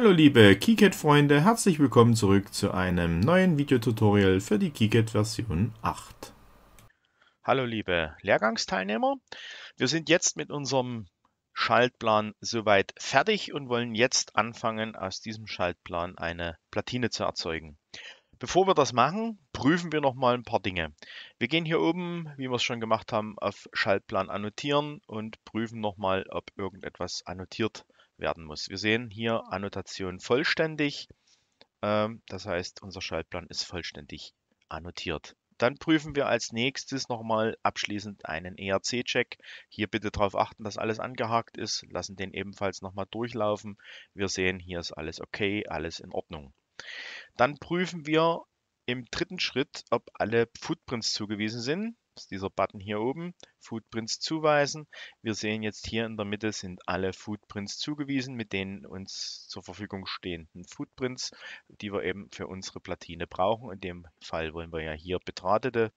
Hallo liebe KiCad-Freunde, herzlich willkommen zurück zu einem neuen Videotutorial für die KiCad Version 8. Hallo liebe Lehrgangsteilnehmer, wir sind jetzt mit unserem Schaltplan soweit fertig und wollen jetzt anfangen, aus diesem Schaltplan eine Platine zu erzeugen. Bevor wir das machen, prüfen wir nochmal ein paar Dinge. Wir gehen hier oben, wie wir es schon gemacht haben, auf Schaltplan annotieren und prüfen nochmal, ob irgendetwas annotiert ist werden muss. Wir sehen hier ah. Annotation vollständig. Ähm, das heißt, unser Schaltplan ist vollständig annotiert. Dann prüfen wir als nächstes nochmal abschließend einen ERC-Check. Hier bitte darauf achten, dass alles angehakt ist. Lassen den ebenfalls nochmal durchlaufen. Wir sehen, hier ist alles okay, alles in Ordnung. Dann prüfen wir im dritten Schritt, ob alle Footprints zugewiesen sind dieser Button hier oben, Footprints zuweisen. Wir sehen jetzt hier in der Mitte sind alle Footprints zugewiesen, mit den uns zur Verfügung stehenden Footprints, die wir eben für unsere Platine brauchen. In dem Fall wollen wir ja hier betratete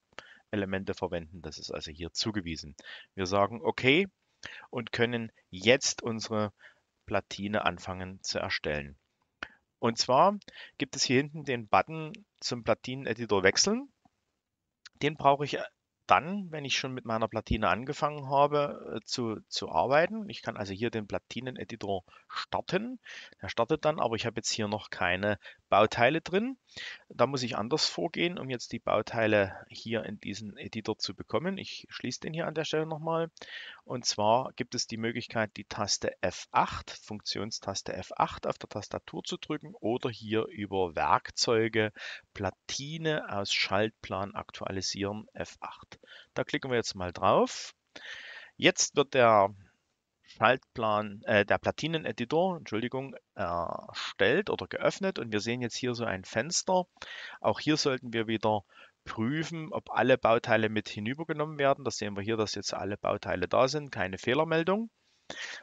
Elemente verwenden. Das ist also hier zugewiesen. Wir sagen OK und können jetzt unsere Platine anfangen zu erstellen. Und zwar gibt es hier hinten den Button zum Platineneditor wechseln. Den brauche ich dann, wenn ich schon mit meiner Platine angefangen habe äh, zu, zu arbeiten. Ich kann also hier den Platinen-Editor starten. Der startet dann, aber ich habe jetzt hier noch keine Bauteile drin. Da muss ich anders vorgehen, um jetzt die Bauteile hier in diesen Editor zu bekommen. Ich schließe den hier an der Stelle nochmal. Und zwar gibt es die Möglichkeit, die Taste F8, Funktionstaste F8 auf der Tastatur zu drücken oder hier über Werkzeuge Platine aus Schaltplan aktualisieren F8. Da klicken wir jetzt mal drauf. Jetzt wird der Schaltplan, äh, der Platinen-Editor, Entschuldigung, erstellt oder geöffnet und wir sehen jetzt hier so ein Fenster. Auch hier sollten wir wieder prüfen, ob alle Bauteile mit hinübergenommen werden. Das sehen wir hier, dass jetzt alle Bauteile da sind, keine Fehlermeldung.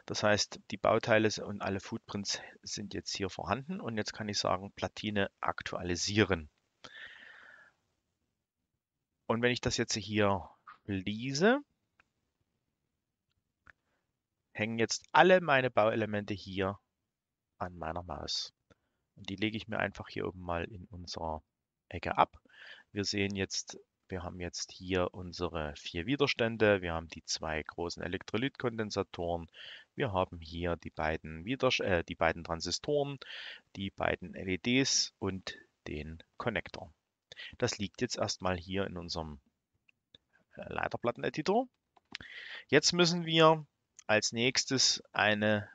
Das heißt, die Bauteile und alle Footprints sind jetzt hier vorhanden und jetzt kann ich sagen, Platine aktualisieren. Und wenn ich das jetzt hier schließe, hängen jetzt alle meine Bauelemente hier an meiner Maus. Und die lege ich mir einfach hier oben mal in unserer Ecke ab. Wir sehen jetzt, wir haben jetzt hier unsere vier Widerstände, wir haben die zwei großen Elektrolytkondensatoren, wir haben hier die beiden, äh, die beiden Transistoren, die beiden LEDs und den Connector. Das liegt jetzt erstmal hier in unserem äh, Leiterplatteneditor. Jetzt müssen wir als nächstes eine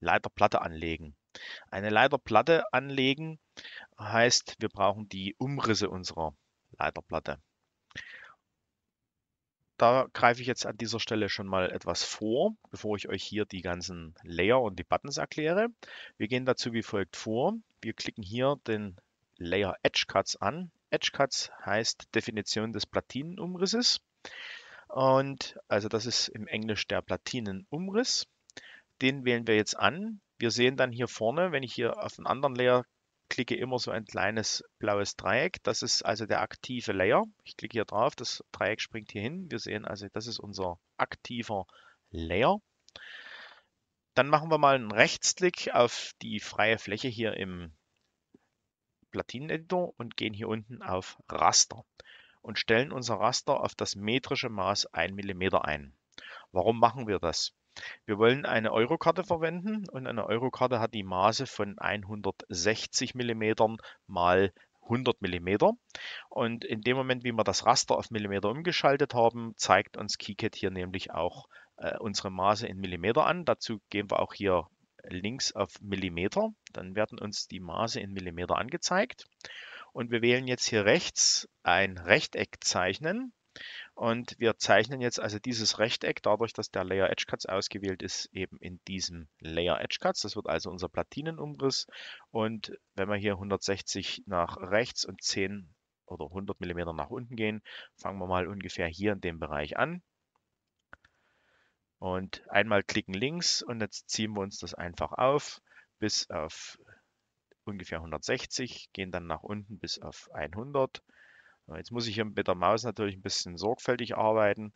Leiterplatte anlegen. Eine Leiterplatte anlegen heißt, wir brauchen die Umrisse unserer Leiterplatte. Da greife ich jetzt an dieser Stelle schon mal etwas vor, bevor ich euch hier die ganzen Layer und die Buttons erkläre. Wir gehen dazu wie folgt vor. Wir klicken hier den Layer Edge Cuts an. Edge Cuts heißt Definition des Platinenumrisses. Und also das ist im Englisch der Platinenumriss. Den wählen wir jetzt an. Wir sehen dann hier vorne, wenn ich hier auf einen anderen Layer klicke, immer so ein kleines blaues Dreieck. Das ist also der aktive Layer. Ich klicke hier drauf, das Dreieck springt hier hin. Wir sehen also, das ist unser aktiver Layer. Dann machen wir mal einen Rechtsklick auf die freie Fläche hier im Platineneditor und gehen hier unten auf Raster und stellen unser Raster auf das metrische Maß 1 mm ein. Warum machen wir das? Wir wollen eine Eurokarte verwenden und eine Eurokarte hat die Maße von 160 mm mal 100 mm. Und in dem Moment, wie wir das Raster auf Millimeter umgeschaltet haben, zeigt uns KiCad hier nämlich auch äh, unsere Maße in Millimeter an. Dazu gehen wir auch hier links auf Millimeter. Dann werden uns die Maße in Millimeter angezeigt. Und wir wählen jetzt hier rechts ein Rechteck zeichnen. Und wir zeichnen jetzt also dieses Rechteck, dadurch, dass der Layer Edge Cuts ausgewählt ist, eben in diesem Layer Edge Cuts. Das wird also unser Platinenumriss. Und wenn wir hier 160 nach rechts und 10 oder 100 mm nach unten gehen, fangen wir mal ungefähr hier in dem Bereich an. Und einmal klicken links und jetzt ziehen wir uns das einfach auf bis auf ungefähr 160, gehen dann nach unten bis auf 100. Äh, jetzt muss ich hier mit der Maus natürlich ein bisschen sorgfältig arbeiten,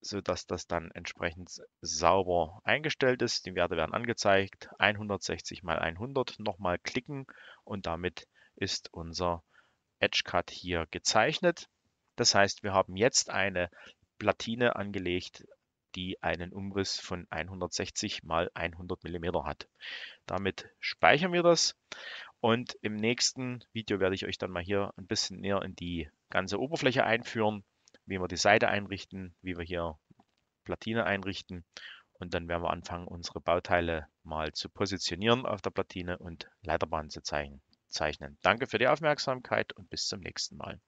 sodass das dann entsprechend sauber eingestellt ist. Die Werte werden angezeigt. 160 mal 100 nochmal klicken und damit ist unser Edge Cut hier gezeichnet. Das heißt, wir haben jetzt eine Platine angelegt die einen Umriss von 160 mal 100 mm hat. Damit speichern wir das und im nächsten Video werde ich euch dann mal hier ein bisschen näher in die ganze Oberfläche einführen, wie wir die Seite einrichten, wie wir hier Platine einrichten und dann werden wir anfangen, unsere Bauteile mal zu positionieren auf der Platine und Leiterbahnen zu zeichnen. Danke für die Aufmerksamkeit und bis zum nächsten Mal.